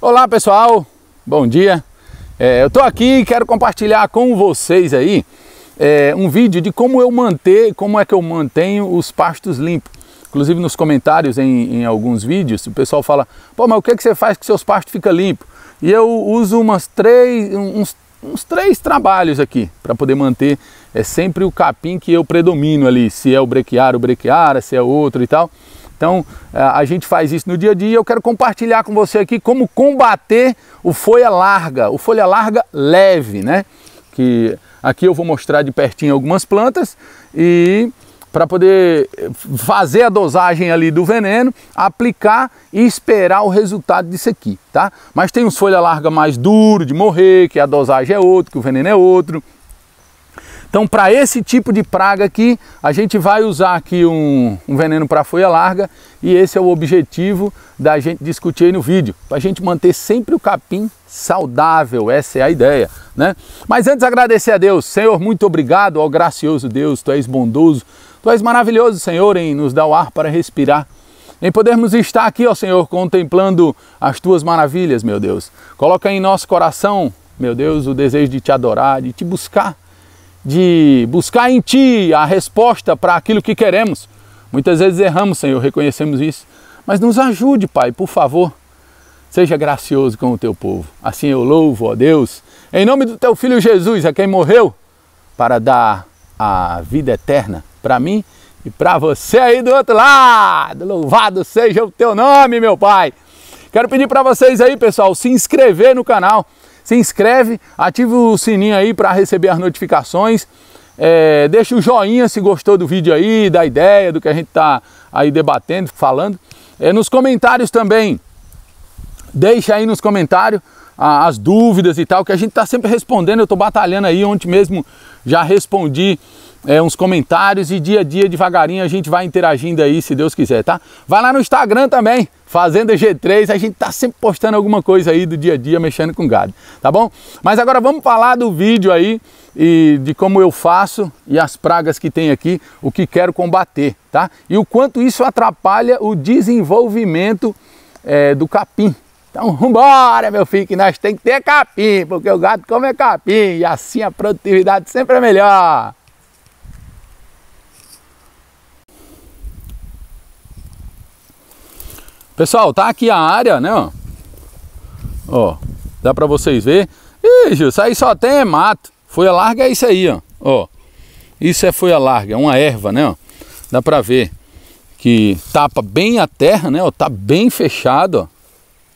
Olá pessoal, bom dia. É, eu estou aqui e quero compartilhar com vocês aí é, um vídeo de como eu manter, como é que eu mantenho os pastos limpos. Inclusive nos comentários em, em alguns vídeos o pessoal fala, pô, mas o que, é que você faz que seus pastos ficam limpos? E eu uso umas três, uns uns três trabalhos aqui para poder manter é sempre o capim que eu predomino ali, se é o brequiara, o brequiara, se é outro e tal. Então é, a gente faz isso no dia a dia e eu quero compartilhar com você aqui como combater o folha larga, o folha larga leve, né? Que aqui eu vou mostrar de pertinho algumas plantas e para poder fazer a dosagem ali do veneno, aplicar e esperar o resultado disso aqui, tá? Mas tem uns folha larga mais duro de morrer, que a dosagem é outra, que o veneno é outro. Então, para esse tipo de praga aqui, a gente vai usar aqui um, um veneno para folha larga e esse é o objetivo da gente discutir aí no vídeo, para a gente manter sempre o capim saudável, essa é a ideia, né? Mas antes agradecer a Deus, Senhor, muito obrigado, ó gracioso Deus, Tu és bondoso, Tu és maravilhoso, Senhor, em nos dar o ar para respirar. Em podermos estar aqui, ó Senhor, contemplando as tuas maravilhas, meu Deus. Coloca em nosso coração, meu Deus, o desejo de te adorar, de te buscar, de buscar em ti a resposta para aquilo que queremos. Muitas vezes erramos, Senhor, reconhecemos isso. Mas nos ajude, Pai, por favor. Seja gracioso com o teu povo. Assim eu louvo, ó Deus, em nome do teu filho Jesus, a quem morreu para dar a vida eterna para mim e para você aí do outro lado. Louvado seja o teu nome, meu Pai. Quero pedir para vocês aí, pessoal, se inscrever no canal. Se inscreve, ative o sininho aí para receber as notificações. É, deixa o joinha se gostou do vídeo aí, da ideia, do que a gente está aí debatendo, falando. É, nos comentários também, deixa aí nos comentários a, as dúvidas e tal, que a gente está sempre respondendo. Eu estou batalhando aí, ontem mesmo já respondi é, uns comentários e dia a dia, devagarinho, a gente vai interagindo aí, se Deus quiser, tá? Vai lá no Instagram também, Fazenda G3, a gente tá sempre postando alguma coisa aí do dia a dia, mexendo com gado, tá bom? Mas agora vamos falar do vídeo aí e de como eu faço e as pragas que tem aqui, o que quero combater, tá? E o quanto isso atrapalha o desenvolvimento é, do capim, então vambora, meu filho, que nós tem que ter capim, porque o gado come capim e assim a produtividade sempre é melhor. Pessoal, tá aqui a área, né? Ó, ó dá para vocês ver. Gil, isso aí só tem mato. Folha larga é isso aí, ó. ó. Isso é folha larga, é uma erva, né? Ó. Dá para ver que tapa bem a terra, né? Ó, tá bem fechado, ó.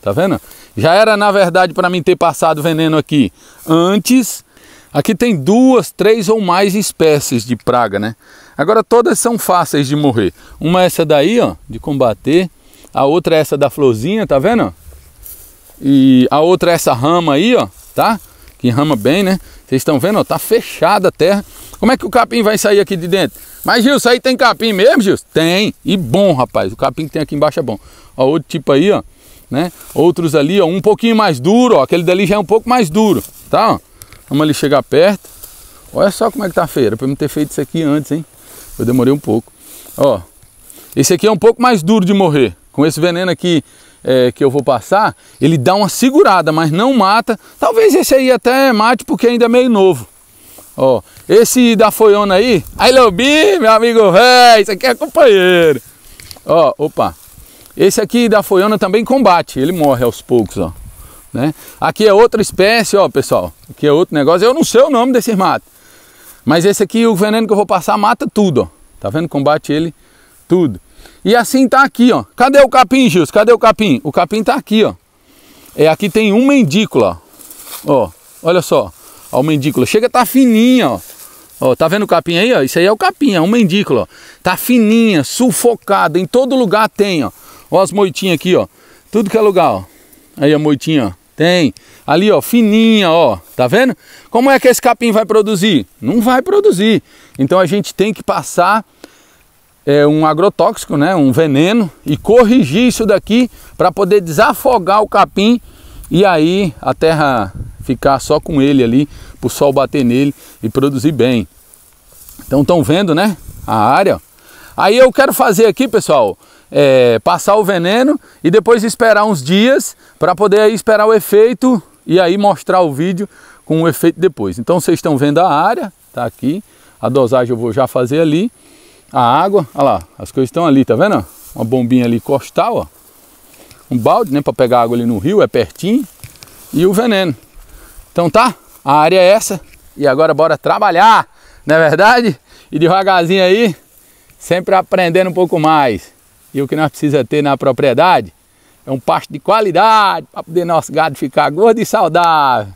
Tá vendo? Já era na verdade para mim ter passado veneno aqui antes. Aqui tem duas, três ou mais espécies de praga, né? Agora todas são fáceis de morrer. Uma é essa daí, ó, de combater. A outra é essa da florzinha, tá vendo? E a outra é essa rama aí, ó, tá? Que rama bem, né? Vocês estão vendo, ó, tá fechada a terra. Como é que o capim vai sair aqui de dentro? Mas, Gilson, aí tem capim mesmo, Gilson? Tem, e bom, rapaz. O capim que tem aqui embaixo é bom. Ó, outro tipo aí, ó, né? Outros ali, ó, um pouquinho mais duro, ó. Aquele dali já é um pouco mais duro, tá? Ó. Vamos ali chegar perto. Olha só como é que tá feira, pra eu não ter feito isso aqui antes, hein? Eu demorei um pouco. Ó, esse aqui é um pouco mais duro de morrer, com esse veneno aqui é, que eu vou passar, ele dá uma segurada, mas não mata. Talvez esse aí até mate porque ainda é meio novo. Ó, esse da foiona aí, aí love meu amigo rei, isso aqui é companheiro. Ó, opa. Esse aqui da foiona também combate, ele morre aos poucos, ó. Né? Aqui é outra espécie, ó, pessoal. Aqui é outro negócio. Eu não sei o nome desse mato. Mas esse aqui, o veneno que eu vou passar, mata tudo, ó. Tá vendo? Combate ele tudo. E assim tá aqui, ó. Cadê o capim, Gils? Cadê o capim? O capim tá aqui, ó. É, aqui tem um mendícula, ó. Olha só, ó, o mendícula. Chega, tá fininha, ó. Ó, tá vendo o capim aí, ó? Isso aí é o capim, é um mendícula, ó. Tá fininha, sufocada, em todo lugar tem, ó. Ó as moitinhas aqui, ó. Tudo que é lugar, ó. Aí a moitinha, ó. Tem. Ali, ó, fininha, ó. Tá vendo? Como é que esse capim vai produzir? Não vai produzir. Então a gente tem que passar é, um agrotóxico, né, um veneno, e corrigir isso daqui para poder desafogar o capim e aí a terra ficar só com ele ali, para o sol bater nele e produzir bem. Então estão vendo, né, a área. Aí eu quero fazer aqui, pessoal, é, passar o veneno e depois esperar uns dias para poder esperar o efeito e aí mostrar o vídeo com o efeito depois. Então vocês estão vendo a área, tá aqui, a dosagem eu vou já fazer ali a água, olha lá, as coisas estão ali, tá vendo? Uma bombinha ali costal, ó. Um balde, né, para pegar água ali no rio, é pertinho. E o veneno. Então tá, a área é essa. E agora bora trabalhar, não é verdade? E devagarzinho aí, sempre aprendendo um pouco mais. E o que nós precisamos ter na propriedade é um pasto de qualidade para poder nosso gado ficar gordo e saudável.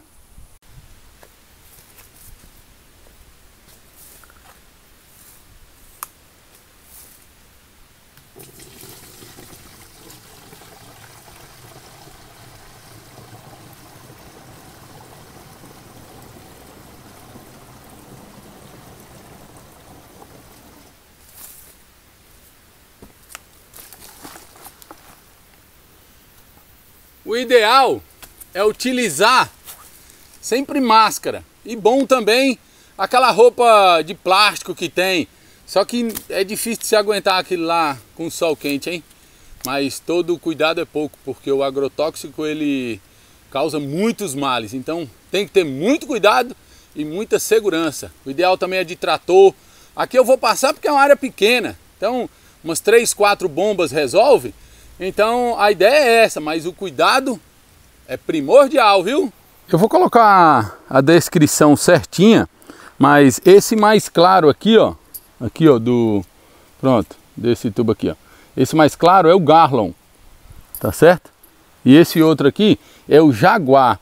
O ideal é utilizar sempre máscara. E bom também aquela roupa de plástico que tem. Só que é difícil se aguentar aquilo lá com sol quente, hein? Mas todo cuidado é pouco, porque o agrotóxico ele causa muitos males. Então tem que ter muito cuidado e muita segurança. O ideal também é de trator. Aqui eu vou passar porque é uma área pequena. Então umas 3, 4 bombas resolve. Então a ideia é essa, mas o cuidado é primordial, viu? Eu vou colocar a descrição certinha, mas esse mais claro aqui, ó, aqui ó, do pronto, desse tubo aqui, ó. Esse mais claro é o Garlon, tá certo? E esse outro aqui é o Jaguar.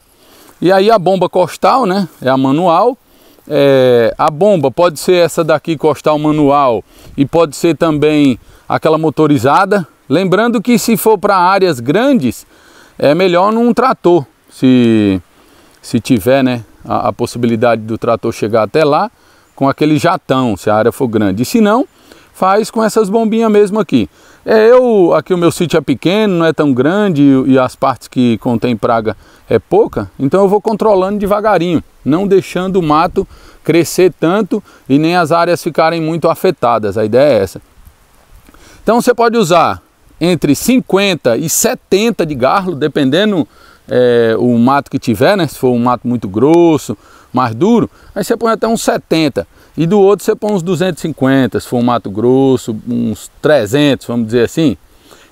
E aí a bomba costal, né? É a manual. É, a bomba pode ser essa daqui costal manual e pode ser também aquela motorizada, Lembrando que se for para áreas grandes, é melhor num trator, se, se tiver né, a, a, possibilidade do trator chegar até lá, com aquele jatão, se a área for grande. E se não, faz com essas bombinhas mesmo aqui. É, eu, aqui o meu sítio é pequeno, não é tão grande e, e as partes que contém praga é pouca, então eu vou controlando devagarinho, não deixando o mato crescer tanto e nem as áreas ficarem muito afetadas. A ideia é essa. Então você pode usar entre 50 e 70 de garlo, dependendo é, o mato que tiver, né? Se for um mato muito grosso, mais duro, aí você põe até uns 70. E do outro você põe uns 250, se for um mato grosso, uns 300, vamos dizer assim.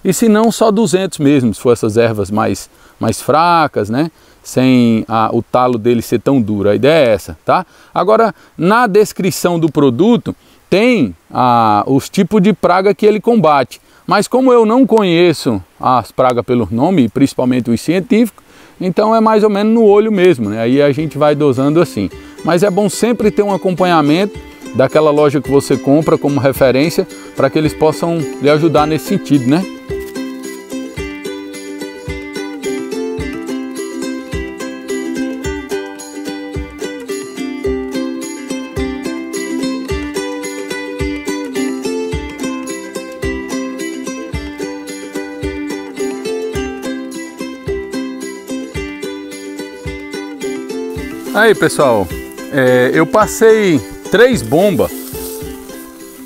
E se não, só 200 mesmo, se for essas ervas mais, mais fracas, né? Sem a, o talo dele ser tão duro. A ideia é essa, tá? Agora, na descrição do produto, tem a, ah, os tipos de praga que ele combate. Mas como eu não conheço as pragas pelo nome, principalmente os científicos, então é mais ou menos no olho mesmo, né? Aí a gente vai dosando assim. Mas é bom sempre ter um acompanhamento daquela loja que você compra como referência para que eles possam lhe ajudar nesse sentido, né? Aí pessoal, é, eu passei três bombas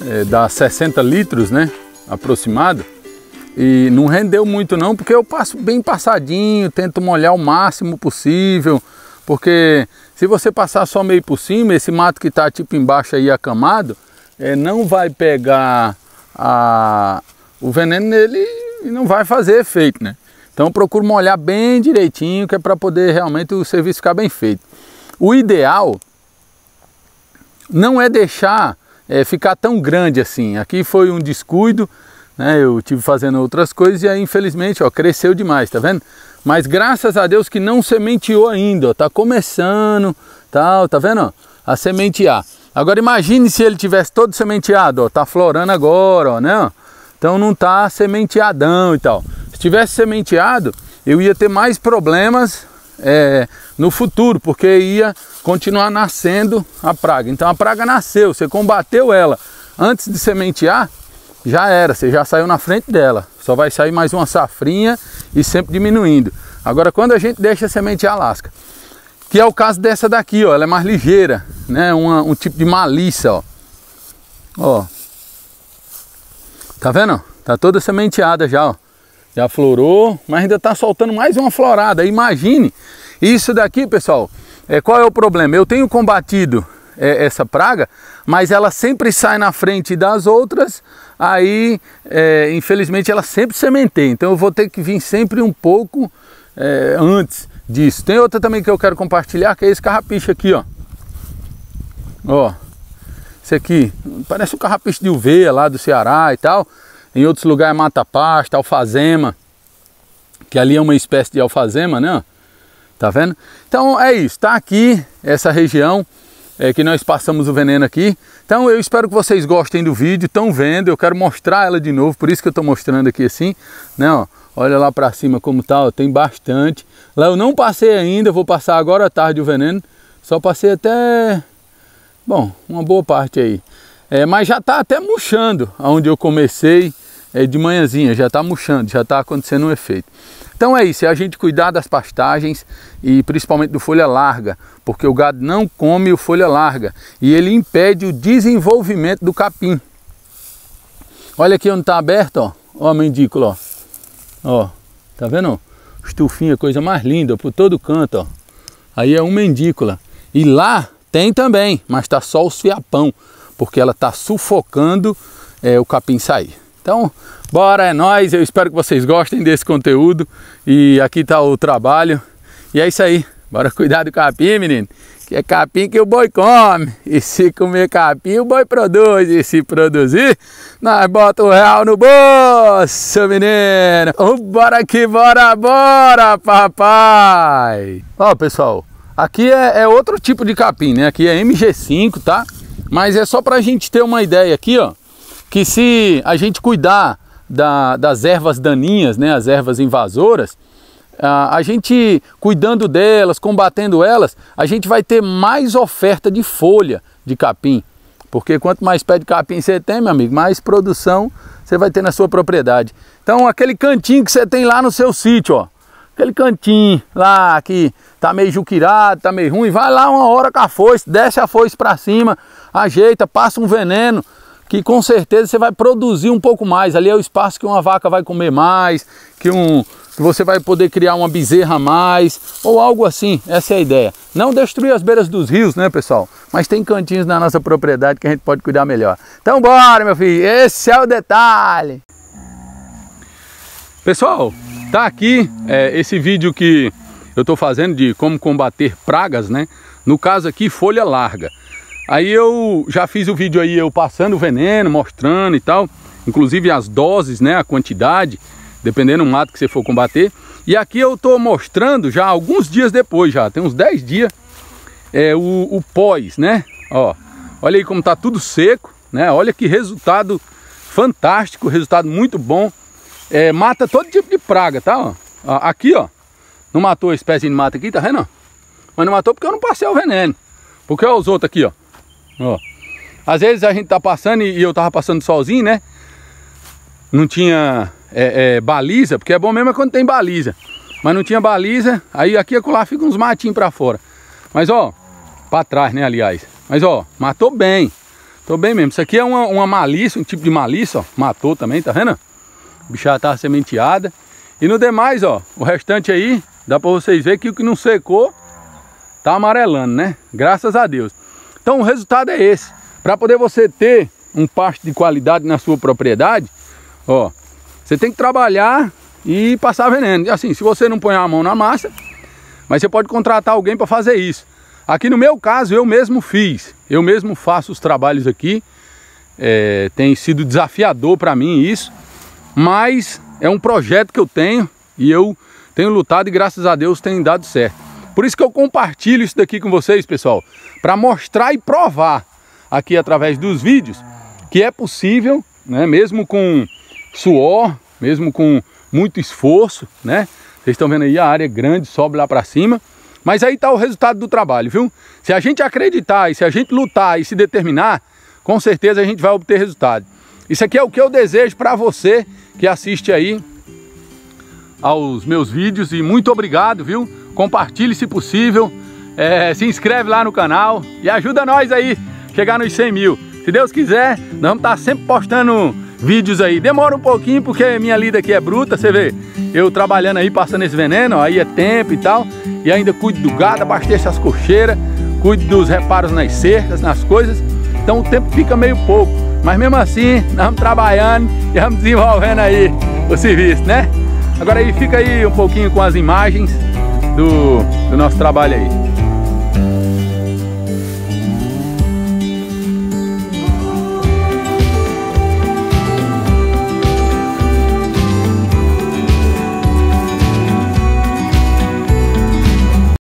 é, da 60 litros, né? Aproximado. E não rendeu muito não, porque eu passo bem passadinho, tento molhar o máximo possível. Porque se você passar só meio por cima, esse mato que está tipo embaixo aí acamado, é, não vai pegar a, o veneno nele e não vai fazer efeito, né? Então eu procuro molhar bem direitinho, que é para poder realmente o serviço ficar bem feito. O ideal não é deixar é, ficar tão grande assim. Aqui foi um descuido, né? Eu tive fazendo outras coisas e aí, infelizmente, ó, cresceu demais, tá vendo? Mas graças a Deus que não sementeou ainda, ó, tá começando, tal, tá vendo? Ó, a sementear. Agora imagine se ele tivesse todo sementeado, ó, tá florando agora, ó, né? então não tá sementeadão e tal. Se tivesse sementeado, eu ia ter mais problemas é, no futuro, porque ia continuar nascendo a praga. Então a praga nasceu, você combateu ela antes de sementear, já era, você já saiu na frente dela. Só vai sair mais uma safrinha e sempre diminuindo. Agora quando a gente deixa a sementear, lasca. Que é o caso dessa daqui, ó, ela é mais ligeira, né? Uma, um tipo de malícia, ó. Ó. Tá vendo? Tá toda sementeada já, ó já florou, mas ainda está soltando mais uma florada. Imagine isso daqui, pessoal. É, qual é o problema? Eu tenho combatido é, essa praga, mas ela sempre sai na frente das outras. Aí, é, infelizmente, ela sempre sementeia. Então, eu vou ter que vir sempre um pouco é, antes disso. Tem outra também que eu quero compartilhar, que é esse carrapicho aqui, ó. Ó, esse aqui parece um carrapicho de uveia lá do Ceará e tal. Em outros lugares é mata pasta, alfazema, que ali é uma espécie de alfazema, né? Tá vendo? Então é isso, tá aqui essa região é, que nós passamos o veneno aqui. Então eu espero que vocês gostem do vídeo, estão vendo, eu quero mostrar ela de novo, por isso que eu estou mostrando aqui assim, né? Ó, olha lá para cima como tá, ó, tem bastante. Lá eu não passei ainda, vou passar agora à tarde o veneno, só passei até, bom, uma boa parte aí. É, mas já está até murchando aonde eu comecei, é de manhãzinha, já está murchando, já está acontecendo um efeito. Então é isso, é a gente cuidar das pastagens e principalmente do folha larga, porque o gado não come o folha larga e ele impede o desenvolvimento do capim. Olha aqui onde está aberto, ó, ó a mandícula, ó. ó, tá vendo? Estufinha, coisa mais linda, por todo canto, ó. Aí é uma mendícula. E lá tem também, mas está só os fiapão, porque ela está sufocando é, o capim sair. Então, bora, é nóis. Eu espero que vocês gostem desse conteúdo. E aqui tá o trabalho. E é isso aí. Bora cuidar do capim, menino. Que é capim que o boi come. E se comer capim, o boi produz. E se produzir, nós bota o real no bolso, menino. Oh, bora que bora, bora, papai. Ó, pessoal. Aqui é, é outro tipo de capim, né? Aqui é MG5, tá? Mas é só pra gente ter uma ideia aqui, ó que se a gente cuidar da, das ervas daninhas, né, as ervas invasoras, a, a gente cuidando delas, combatendo elas, a gente vai ter mais oferta de folha de capim. Porque quanto mais pé de capim você tem, meu amigo, mais produção você vai ter na sua propriedade. Então, aquele cantinho que você tem lá no seu sítio, ó, aquele cantinho lá que tá meio juquirado, tá meio ruim, vai lá uma hora com a foice, desce a foice para cima, ajeita, passa um veneno, que com certeza você vai produzir um pouco mais. Ali é o espaço que uma vaca vai comer mais, que um que você vai poder criar uma bezerra a mais ou algo assim. Essa é a ideia. Não destruir as beiras dos rios, né, pessoal? Mas tem cantinhos na nossa propriedade que a gente pode cuidar melhor. Então bora, meu filho. Esse é o detalhe. Pessoal, tá aqui é, esse vídeo que eu estou fazendo de como combater pragas, né? No caso aqui, folha larga. Aí eu já fiz o vídeo aí, eu passando o veneno, mostrando e tal. Inclusive as doses, né? A quantidade, dependendo do mato que você for combater. E aqui eu tô mostrando já alguns dias depois, já tem uns 10 dias, é, o, o pós, né? Ó, olha aí como tá tudo seco, né? Olha que resultado fantástico, resultado muito bom. É, mata todo tipo de praga, tá? Ó. Aqui, ó, não matou a espécie de mata aqui, tá vendo? Mas não matou porque eu não passei o veneno. Porque olha os outros aqui, ó. Ó. Às vezes a gente tá passando e, eu tava passando sozinho, né? Não tinha é, é, baliza, porque é bom mesmo é quando tem baliza. Mas não tinha baliza, aí aqui e acolá fica uns matinhos pra fora. Mas ó, pra trás, né, aliás. Mas ó, matou bem. Tô bem mesmo. Isso aqui é uma, uma malícia, um tipo de malícia, ó. Matou também, tá vendo? O bicho já tá sementeada. E no demais, ó, o restante aí, dá pra vocês verem que o que não secou tá amarelando, né? Graças a Deus. Então o resultado é esse. Para poder você ter um pasto de qualidade na sua propriedade, ó, você tem que trabalhar e passar veneno. E assim, se você não põe a mão na massa, mas você pode contratar alguém para fazer isso. Aqui no meu caso, eu mesmo fiz, eu mesmo faço os trabalhos aqui. É, tem sido desafiador para mim isso, mas é um projeto que eu tenho e eu tenho lutado e graças a Deus tem dado certo. Por isso que eu compartilho isso daqui com vocês, pessoal, para mostrar e provar aqui através dos vídeos que é possível, né, mesmo com suor, mesmo com muito esforço, né? Vocês estão vendo aí a área é grande, sobe lá para cima, mas aí está o resultado do trabalho, viu? Se a gente acreditar e se a gente lutar e se determinar, com certeza a gente vai obter resultado. Isso aqui é o que eu desejo para você que assiste aí aos meus vídeos e muito obrigado, viu? compartilhe se possível, é, se inscreve lá no canal e ajuda nós aí chegar nos 100 mil. Se Deus quiser, nós vamos estar tá sempre postando vídeos aí. Demora um pouquinho porque minha lida aqui é bruta, você vê. Eu trabalhando aí, passando esse veneno, ó, aí é tempo e tal. E ainda cuido do gado, abasteço as cocheiras, cuido dos reparos nas cercas, nas coisas. Então o tempo fica meio pouco. Mas mesmo assim, nós vamos trabalhando e vamos desenvolvendo aí o serviço, né? Agora aí fica aí um pouquinho com as imagens do, do nosso trabalho aí.